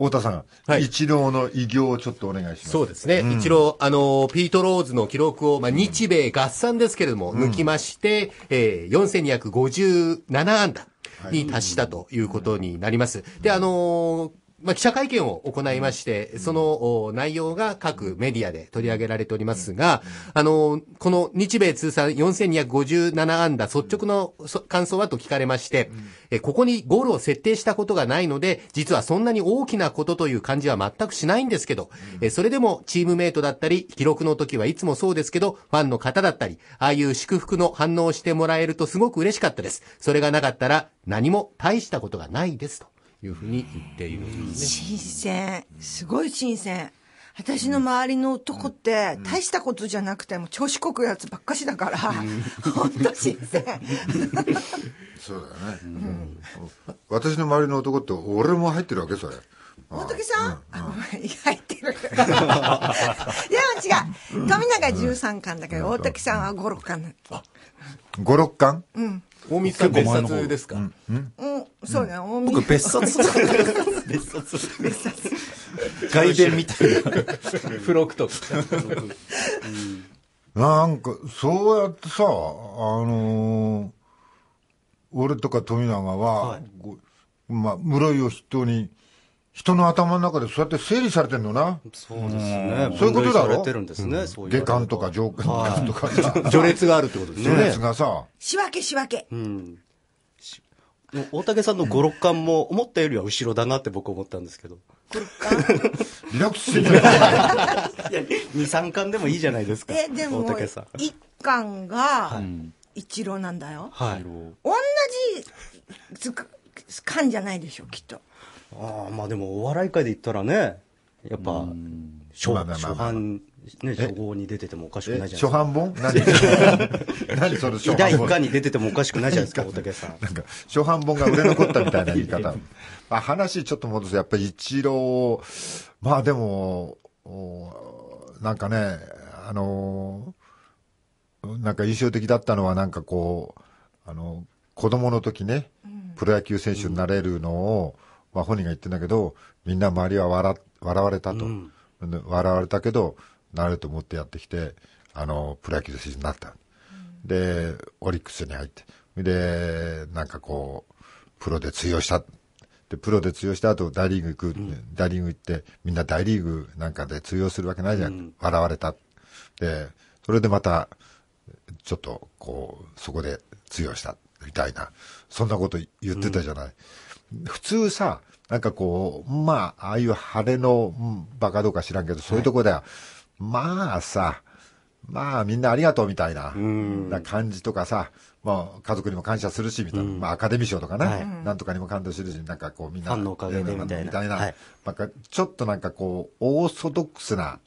太田さん、はい、一郎の偉業をちょっとお願いします。そうですね。うん、一郎、あの、ピート・ローズの記録を、まあ、日米合算ですけれども、うん、抜きまして、えー、4257安打。に達したということになります。で、あのーまあ、記者会見を行いまして、その内容が各メディアで取り上げられておりますが、あの、この日米通算4257安打率直の感想はと聞かれまして、えここにゴールを設定したことがないので、実はそんなに大きなことという感じは全くしないんですけど、えそれでもチームメイトだったり、記録の時はいつもそうですけど、ファンの方だったり、ああいう祝福の反応をしてもらえるとすごく嬉しかったです。それがなかったら何も大したことがないですと。いうふうに言っているんですね。新鮮すごい新鮮私の周りの男って、大したことじゃなくても調子こくやつばっかしだから、本当新鮮そうだね、うん、私の周りの男って俺も入ってるわけそれ本木さん、うんうん、入ってるでも 違う富永13巻だけど大滝さんは56巻だ56巻うん大水さん別冊ですか、うんうんそうね、大僕別冊 別冊別冊外伝みたいな付録とか、なんかそうやってさあのー、俺とか富永は、はい、まあ室井を筆頭に人の頭の中でそうやって整理されてるのな。そうですね。そういうことだろ。下巻とか上巻とか。序列があるってことですね。序列がさ。仕分け仕分け。うん大竹さんの5、6巻も思ったよりは後ろだなって僕思ったんですけど。リラックスしてる。2、3巻でもいいじゃないですか。え、でも、大竹さん。1巻が、一郎なんだよ。はい。同じ、感じゃないでしょうきっとああまあでもお笑い界で言ったらねやっぱ初版ね、初号に出ててもおかしくないじゃないですか。初版本何 何その初版本。第1巻に出ててもおかしくないじゃないですか、大 竹さん。なんか、初版本が売れ残ったみたいな言い方。まあ、話ちょっと戻すと、やっぱり一郎、まあでも、なんかね、あのなんか印象的だったのは、なんかこう、あの、子供の時ね、プロ野球選手になれるのを、うん、まあ、本人が言ってんだけど、みんな周りは笑笑われたと、うん、笑われたけど、なれると思ってやってきて、あのプロ野球選手になった、うん、で、オリックスに入って、で、なんかこう、プロで通用した。で、プロで通用した後、大リーグ行く、うん、大リーグ行って、みんな大リーグなんかで通用するわけないじゃん。うん、笑われた。で、それでまた、ちょっと、こう、そこで通用した。みたいな、そんなこと言ってたじゃない。うん、普通さ、なんかこう、まあ、ああいう晴れの、うん、バカどうか知らんけど、そういうとこでは、はい、まあさ、まあみんなありがとうみたいなな感じとかさ、まあ、家族にも感謝するしみたいな、うん、まあ、アカデミー賞とかね、はい、なんとかにも感動するし、なんかこう、みんな、ファンのおかげでみたいな、なんかちょっとなんかこう、オーソドックスな、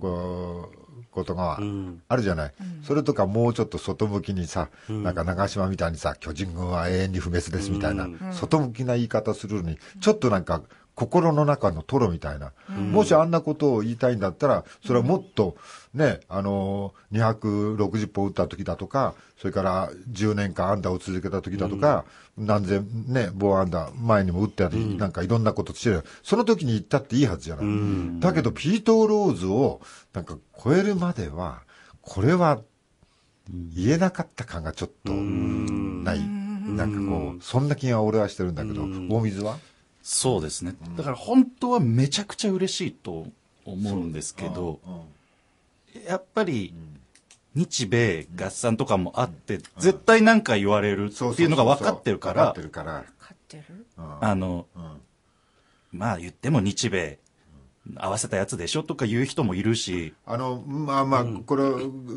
こう、ことがあるじゃない、うん、それとかもうちょっと外向きにさ、うん、なんか長島みたいにさ巨人軍は永遠に不滅ですみたいな、外向きな言い方するのにちょっとなんか心の中のトロみたいな、うん、もしあんなことを言いたいんだったら、それはもっとね、あの260本打った時だとか、それから10年間アンダーを続けた時だとか、うん、何千、ね、棒ダー、前にも打ったり、うん、なんかいろんなことしてる、その時に言ったっていいはずじゃない。だけど、ピート・ローズをなんか超えるまでは、これは言えなかった感がちょっとない。なんかこう、そんな気が俺はしてるんだけど、大水はそうですね、うん、だから本当はめちゃくちゃ嬉しいと思うんですけど、やっぱり、日米合算とかもあって、絶対何か言われるっていうのが分かってるから、あの、まあ言っても日米合わせたやつでしょとか言う人もいるしあのまあまあ、これ、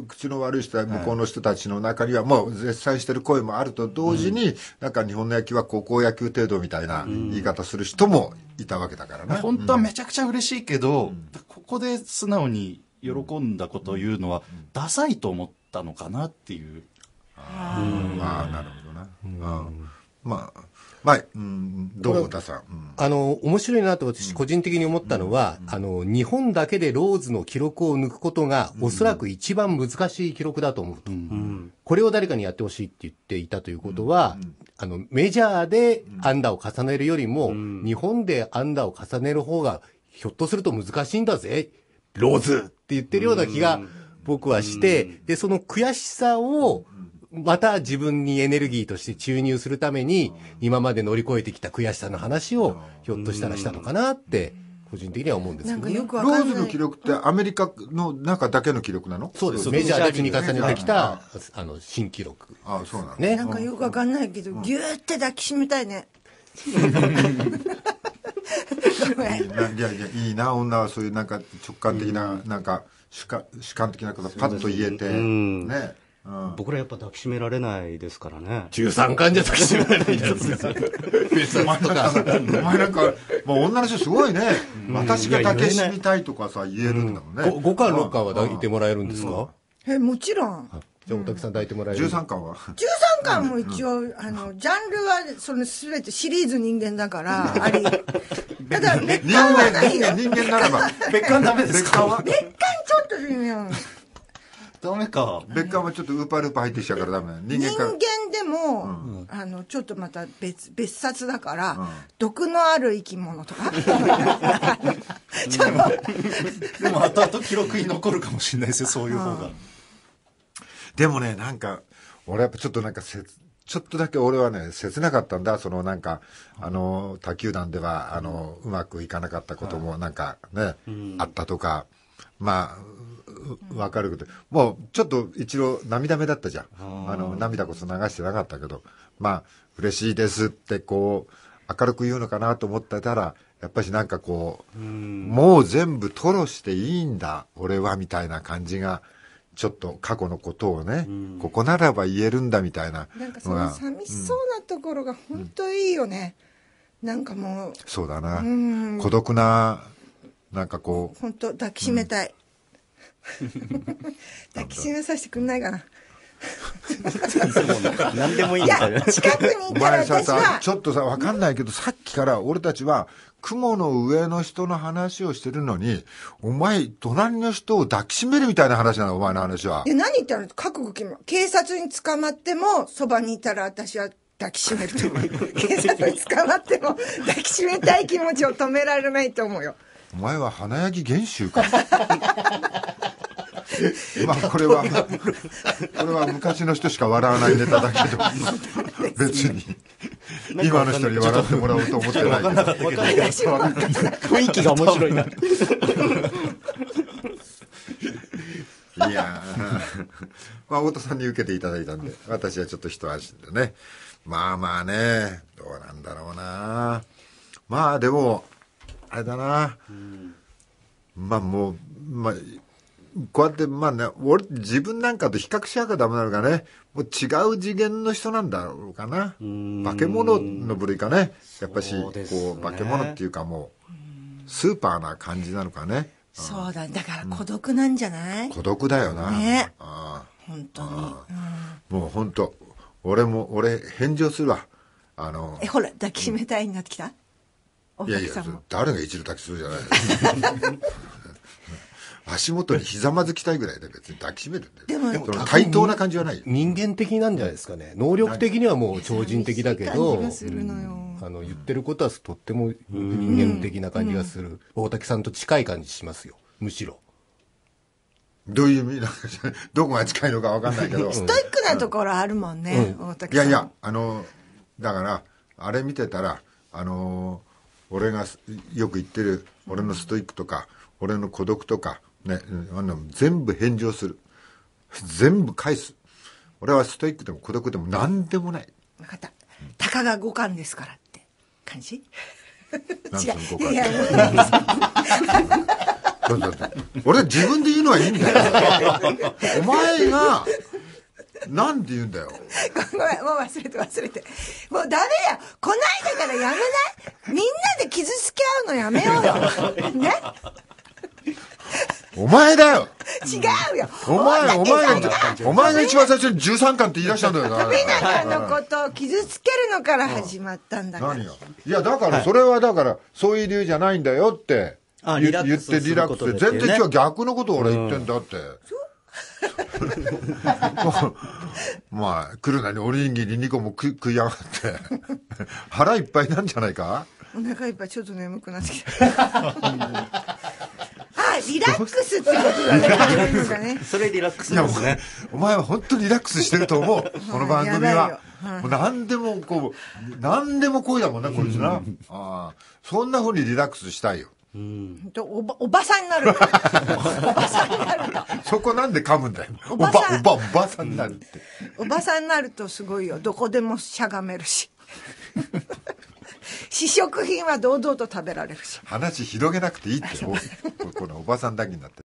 口の悪い人は向こうの人たちの中にはもう絶賛してる声もあると同時に、うん、なんか日本の野球は高校野球程度みたいな言い方する人もいたわけだからね、うん、本当はめちゃくちゃ嬉しいけど、ここで素直に喜んだことを言うのは、ダサいと思ったのかなっていうあ、あなるほどね、うん、まあまあ、うん、どう田さん。あの、面白いなと私個人的に思ったのは、あの、日本だけでローズの記録を抜くことが、おそらく一番難しい記録だと思うと。これを誰かにやってほしいって言っていたということは、あの、メジャーでアンダーを重ねるよりも、日本でアンダーを重ねる方が、ひょっとすると難しいんだぜ、ローズって言ってるような気が、僕はして、で、その悔しさを、また自分にエネルギーとして注入するために、今まで乗り越えてきた悔しさの話を、ひょっとしたらしたのかなって、個人的には思うんですけど、ね、ローズの記録ってアメリカの中だけの記録なのそうです、メジャーで積み重ねてきた、あの、新記録。あそうなんね。なんかよくわかんないけど、ぎゅーって抱きしめたいね。いやいや、いいな、女はそういうなんか直感的な、なんか主観、主観的なことパッと言えて、ね。僕らやっぱ抱きしめられないですからね。中三じゃ抱きしめられないですから。お前なんか、まあ、女の人すごいね。私が抱きしみたいとかさ、言えるんだもんね。5巻、6巻は抱いてもらえるんですかえ、もちろん。じゃあ、おたさん抱いてもらえる ?13 巻は ?13 巻も一応、あの、ジャンルは、そのすべてシリーズ人間だから、あり。ただ、別館はないよ。人間ならば。別館ダメですか別館ちょっと微妙。ダメか。別館はちょっとウーパールーパー入ってきちゃうからダメ人間人間でも、うん、あの、ちょっとまた別、別冊だから、うん、毒のある生き物とか。ちょっと。でも後々記録に残るかもしれないですよ、そういう方が。でもね、なんか、俺やっぱちょっとなんかせつ、ちょっとだけ俺はね、切なかったんだ。そのなんか、あの、他球団では、あの、うまくいかなかったこともなんかね、あったとか、まあ、わかるけど、もうちょっと一応涙目だったじゃん。あの、涙こそ流してなかったけど、まあ、嬉しいですってこう、明るく言うのかなと思ってたら、やっぱしなんかこう、もう全部吐露していいんだ、俺は、みたいな感じが、ちょっと過去のことをね、ここならば言えるんだみたいな。なんかその寂しそうなところが本当いいよね。うん、なんかもう。そうだな。孤独な、なんかこう。本当抱きしめたい。うん 抱きしめさせてくんないかな。何でもいいんだよや、。近くにいたら前さ私さは、ちょっとさ分かんないけどさっきから俺たちは雲の上の人の話をしてるのにお前隣の人を抱きしめるみたいな話なのお前の話はいや、何言ったの覚悟決め警察に捕まっても、そばにいたら私は抱きしめると思う。警察に捕まっても、抱きしめたい気持ちを止められないと思うよ。お前は花焼き元首かまあこれは、これは昔の人しか笑わないネタだけど別に今の人に笑ってもらおうと思ってない雰囲気が面白いないやまあ太田さんに受けていただいたんで私はちょっと一安心でねまあまあねどうなんだろうなまあでもあれだな、うん、まあもう、まあ、こうやって、まあね、俺、自分なんかと比較しなきゃダメなのかね、もう違う次元の人なんだろうかな。化け物の部類かね。やっぱし、こう、化け物っていうかもう、スーパーな感じなのかね。そうだ、だから孤独なんじゃない、孤独だよな。ね。あ本当に。もう本当、俺も、俺、返上するわ。あの。え、ほら、抱きしめたいになってきた、いやいや、誰が一度抱きするじゃない。足元にひざまずきたいぐらいで別に抱きしめるで。でも、対等な感じはない。人間的なんじゃないですかね。能力的にはもう超人的だけど、あの、言ってることはとっても人間的な感じがする。大竹さんと近い感じしますよ。むしろ。どういう意味なんか、どこが近いのかわかんないけど。ストイックなところあるもんね、大竹さん。いやいや、あの、だから、あれ見てたら、あの、俺がよく言ってる、俺のストイックとか、俺の孤独とか、ね、あんな全部返上する。全部返す。俺はストイックでも孤独でも何でもない。分かった。たかが五感ですからって感じ違う。いやいや、そうそうう自分で言うのはいいんだよ。お前が、なんて言うんだよ。ごめん、もう忘れて忘れて。もうダメや。こないだからやめないみんなで傷つけ合うのやめようよ。ねお前だよ違うよお前、お前が、お前が一番最初に13巻って言い出したんだよな。富永のことを傷つけるのから始まったんだから。何がいや、だからそれはだから、そういう理由じゃないんだよって。ああ言ってリラックス、で。全然今日逆のことを俺言ってんだって。そう まあ、来るなにおにぎり2個も食いやがって腹いっぱいなんじゃないかお腹いっぱいちょっと眠くなってきた。リラックスってことだね。それリラックスですね。お前は本当リラックスしてると思う。この番組は。もう何でもこう、何でもこうだもんな、こいつな。あそんなふうにリラックスしたいよ。うん、おば おばさんになるおばさんになるそこなんで噛むんだよおばおばおばさんになるっておばさんになるとすごいよどこでもしゃがめるし試食品は堂々と食べられるし話広げなくていいって このおばさんだけになって。